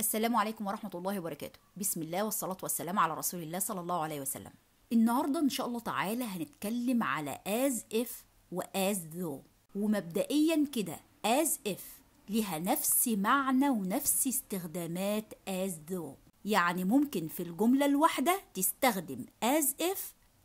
السلام عليكم ورحمة الله وبركاته بسم الله والصلاة والسلام على رسول الله صلى الله عليه وسلم النهاردة إن شاء الله تعالى هنتكلم على as if و as though ومبدئيا كده as if لها نفس معنى ونفس استخدامات as though يعني ممكن في الجملة الواحدة تستخدم as if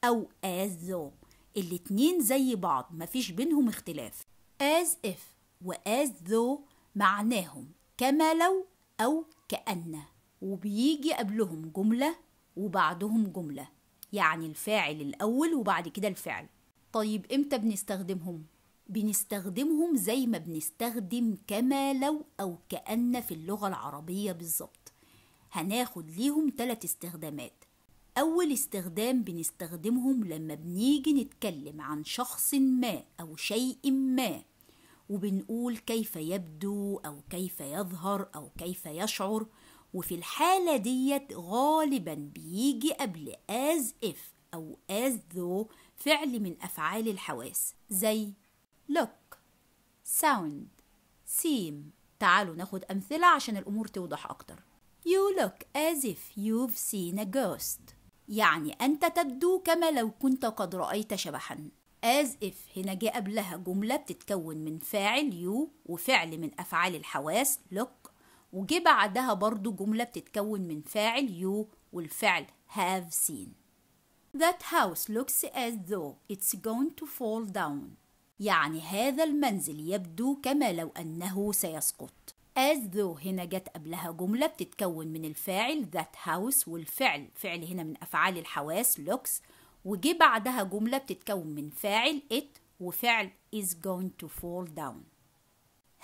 أو as though الاتنين زي بعض مفيش بينهم اختلاف as if و as though معناهم كما لو أو كأن وبيجي قبلهم جملة وبعدهم جملة يعني الفاعل الأول وبعد كده الفعل طيب إمتى بنستخدمهم؟ بنستخدمهم زي ما بنستخدم كما لو أو كأن في اللغة العربية بالظبط هناخد ليهم تلات استخدامات أول استخدام بنستخدمهم لما بنيجي نتكلم عن شخص ما أو شيء ما وبنقول كيف يبدو أو كيف يظهر أو كيف يشعر وفي الحالة ديت غالبا بيجي قبل as if أو as though فعل من أفعال الحواس زي look sound seem تعالوا ناخد أمثلة عشان الأمور توضح أكتر You look as if you've seen a ghost يعني أنت تبدو كما لو كنت قد رأيت شبحا as if هنا جه قبلها جملة بتتكون من فاعل you وفعل من أفعال الحواس look وجه بعدها برضو جملة بتتكون من فاعل you والفعل have seen That house looks as though it's going to fall down يعني هذا المنزل يبدو كما لو أنه سيسقط as though هنا جت قبلها جملة بتتكون من الفاعل that house والفعل فعل هنا من أفعال الحواس looks وجي بعدها جملة بتتكون من فاعل it وفعل is going to fall down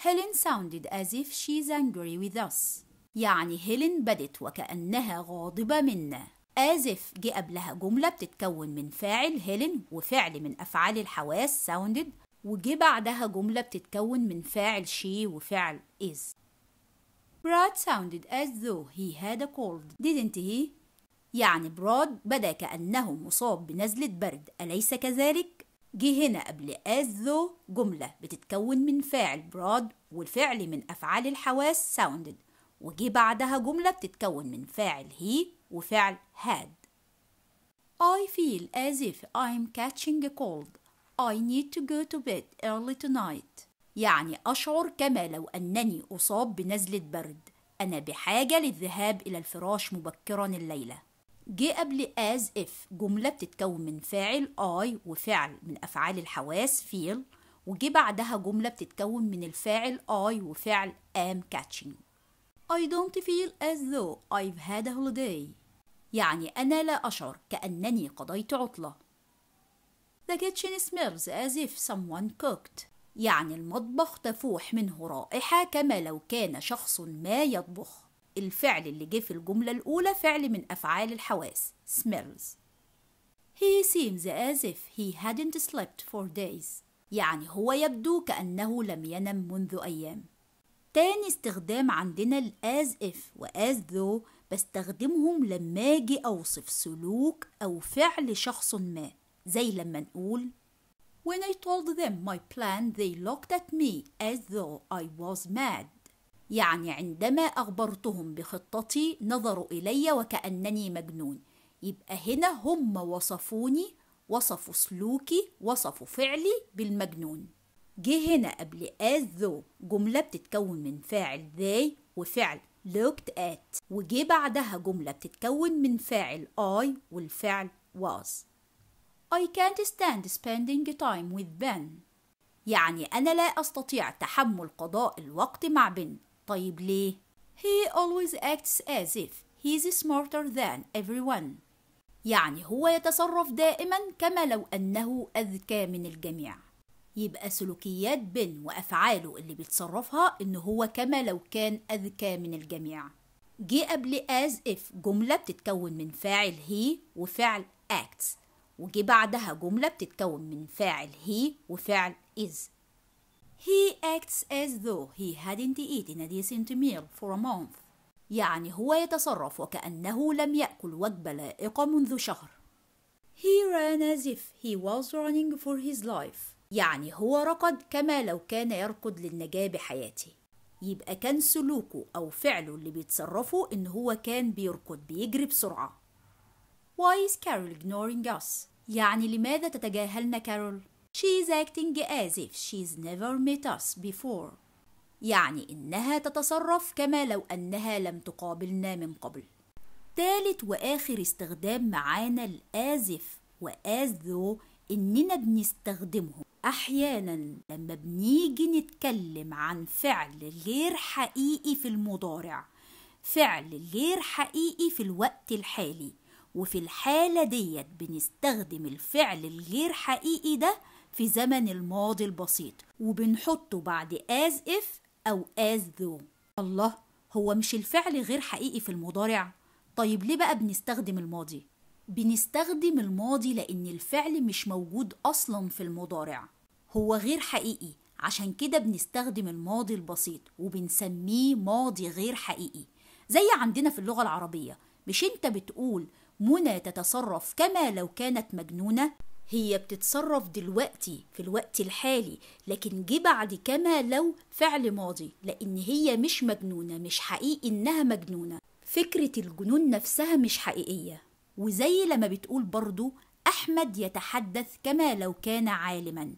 Helen sounded as if she's angry with us يعني هيلين بدت وكأنها غاضبة منا آزف جه قبلها جملة بتتكون من فاعل هيلين وفعل من أفعال الحواس sounded وجه بعدها جملة بتتكون من فاعل she وفعل is Brad sounded as though he had a cold didn't he يعني براد بدا كأنه مصاب بنزلة برد أليس كذلك؟ جه هنا قبل أذو جملة بتتكون من فاعل براد والفعل من أفعال الحواس sounded وجه بعدها جملة بتتكون من فاعل هي وفعل had I feel as if I'm catching a cold I need to go to bed early tonight يعني أشعر كما لو أنني أصاب بنزلة برد أنا بحاجة للذهاب إلى الفراش مبكرا الليلة جه قبل as if جملة بتتكون من فاعل I وفعل من أفعال الحواس feel وجه بعدها جملة بتتكون من الفاعل I وفعل am catching I don't feel as though I've had a holiday يعني أنا لا أشعر كأنني قضيت عطلة The kitchen smells as if someone cooked يعني المطبخ تفوح منه رائحة كما لو كان شخص ما يطبخ الفعل اللي جه في الجملة الأولى فعل من أفعال الحواس smells He seems as if he hadn't slept for days يعني هو يبدو كأنه لم ينم منذ أيام تاني استخدام عندنا ال as if و as though بستخدمهم لما أجي أوصف سلوك أو فعل شخص ما زي لما نقول When I told them my plan they looked at me as though I was mad يعني عندما أخبرتهم بخطتي نظروا إلي وكأنني مجنون يبقى هنا هم وصفوني وصفوا سلوكي وصفوا فعلي بالمجنون جه هنا قبل as though جملة بتتكون من فاعل they وفعل looked at وجه بعدها جملة بتتكون من فاعل I والفعل was I can't stand spending time with Ben يعني أنا لا أستطيع تحمل قضاء الوقت مع بن طيب ليه؟ He always acts as if he's smarter than everyone. يعني هو يتصرف دائما كما لو أنه أذكى من الجميع. يبقى سلوكيات بن وأفعاله اللي بيتصرفها إن هو كما لو كان أذكى من الجميع. جه قبل as if جملة بتتكون من فاعل he وفعل acts وجه بعدها جملة بتتكون من فاعل he وفعل is He acts as though he hadn't eaten a decent meal for a month. يعني هو يتصرف وكأنه لم يأكل وجبة لائقة منذ شهر. He ran as if he was running for his life. يعني هو ركض كما لو كان يركض للنجاة بحياته. يبقى كان سلوكه أو فعله اللي بيتصرفه إن هو كان بيركض بيجري بسرعة. Why is Carol ignoring us؟ يعني لماذا تتجاهلنا كارول؟ She is acting as if she's never met us before. يعني إنها تتصرف كما لو أنها لم تقابلنا من قبل. تالت وآخر استخدام معانا الآزف وآز إننا بنستخدمهم أحيانا لما بنيجي نتكلم عن فعل غير حقيقي في المضارع فعل غير حقيقي في الوقت الحالي وفي الحالة ديت بنستخدم الفعل الغير حقيقي ده في زمن الماضي البسيط وبنحطه بعد as if أو as though الله هو مش الفعل غير حقيقي في المضارع؟ طيب ليه بقى بنستخدم الماضي؟ بنستخدم الماضي لأن الفعل مش موجود أصلا في المضارع هو غير حقيقي عشان كده بنستخدم الماضي البسيط وبنسميه ماضي غير حقيقي زي عندنا في اللغة العربية مش انت بتقول منى تتصرف كما لو كانت مجنونة هي بتتصرف دلوقتي في الوقت الحالي لكن جه بعد كما لو فعل ماضي لأن هي مش مجنونة مش حقيقي إنها مجنونة فكرة الجنون نفسها مش حقيقية وزي لما بتقول برضو أحمد يتحدث كما لو كان عالما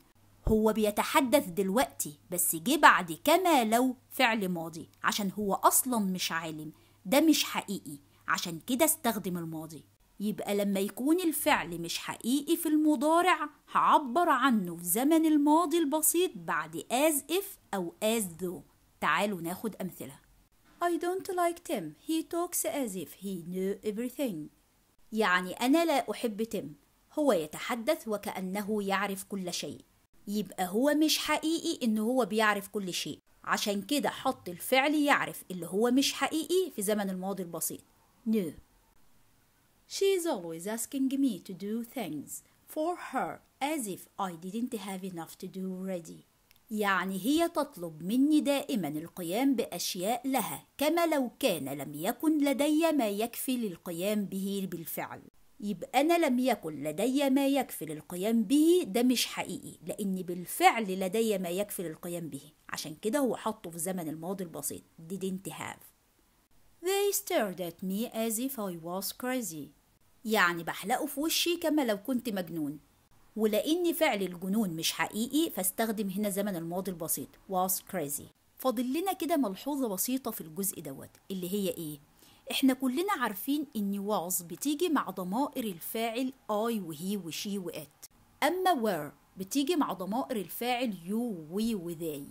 هو بيتحدث دلوقتي بس جه بعد كما لو فعل ماضي عشان هو أصلا مش عالم ده مش حقيقي عشان كده استخدم الماضي يبقى لما يكون الفعل مش حقيقي في المضارع هعبر عنه في زمن الماضي البسيط بعد as if أو as though تعالوا ناخد أمثلة I don't like Tim he talks as if he knew everything يعني أنا لا أحب تيم هو يتحدث وكأنه يعرف كل شيء يبقى هو مش حقيقي إن هو بيعرف كل شيء عشان كده حط الفعل يعرف اللي هو مش حقيقي في زمن الماضي البسيط knew She is always asking me to do things for her as if I didn't have enough to do already. يعني هي تطلب مني دائما القيام بأشياء لها كما لو كان لم يكن لدي ما يكفي للقيام به بالفعل يبقى أنا لم يكن لدي ما يكفي للقيام به ده مش حقيقي لأن بالفعل لدي ما يكفي للقيام به عشان كده هو حطه في زمن الماضي البسيط didn't have They stared at me as if I was crazy. يعني بحلقه في وشي كما لو كنت مجنون. ولأن فعل الجنون مش حقيقي فاستخدم هنا زمن الماضي البسيط was crazy. فاضل لنا كده ملحوظة بسيطة في الجزء دوت اللي هي إيه؟ إحنا كلنا عارفين إن was بتيجي مع ضمائر الفاعل I وهي وشي وات. أما were بتيجي مع ضمائر الفاعل you we وذاي.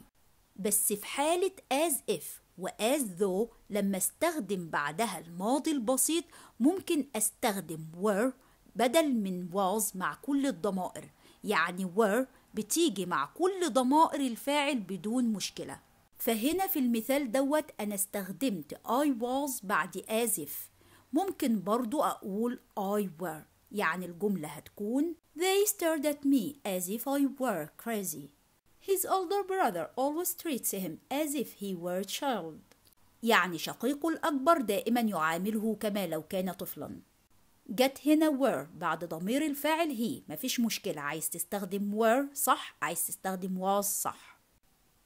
بس في حالة as if وas though لما استخدم بعدها الماضي البسيط ممكن استخدم were بدل من was مع كل الضمائر يعني were بتيجي مع كل ضمائر الفاعل بدون مشكلة فهنا في المثال دوت أنا استخدمت I was بعد as if ممكن برضو أقول I were يعني الجملة هتكون They stared at me as if I were crazy His older brother always treats him as if he were a child. يعني شقيقه الأكبر دائما يعامله كما لو كان طفلا. Get هنا were بعد ضمير الفاعل هي مفيش مشكلة عايز تستخدم were صح عايز تستخدم was صح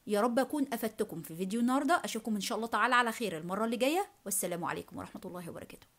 يا رب أكون أفدتكم في فيديو النهاردة أشوفكم إن شاء الله تعالى على خير المرة اللي جاية والسلام عليكم ورحمة الله وبركاته